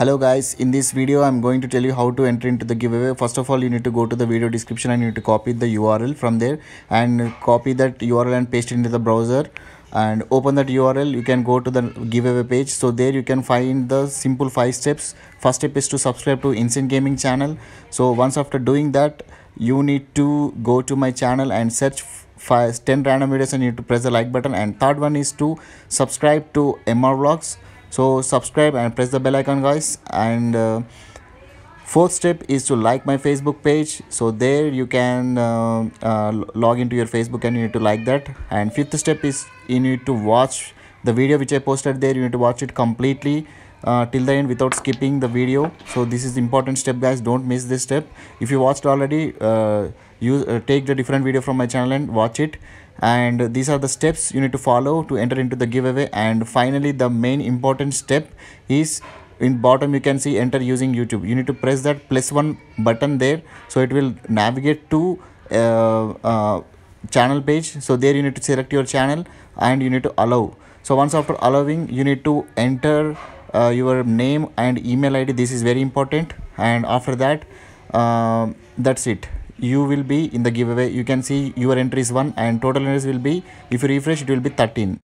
hello guys in this video i'm going to tell you how to enter into the giveaway first of all you need to go to the video description and you need to copy the url from there and copy that url and paste it into the browser and open that url you can go to the giveaway page so there you can find the simple five steps first step is to subscribe to instant gaming channel so once after doing that you need to go to my channel and search five, 10 random videos and you need to press the like button and third one is to subscribe to mr vlogs so subscribe and press the bell icon guys and uh, fourth step is to like my facebook page so there you can uh, uh, log into your facebook and you need to like that and fifth step is you need to watch the video which i posted there you need to watch it completely uh, till the end without skipping the video so this is important step guys don't miss this step if you watched already uh, use uh, take the different video from my channel and watch it and these are the steps you need to follow to enter into the giveaway and finally the main important step is in bottom you can see enter using youtube you need to press that plus one button there so it will navigate to uh, uh, channel page so there you need to select your channel and you need to allow so once after allowing you need to enter uh, your name and email id this is very important and after that uh, that's it you will be in the giveaway you can see your entry is 1 and total entries will be if you refresh it will be 13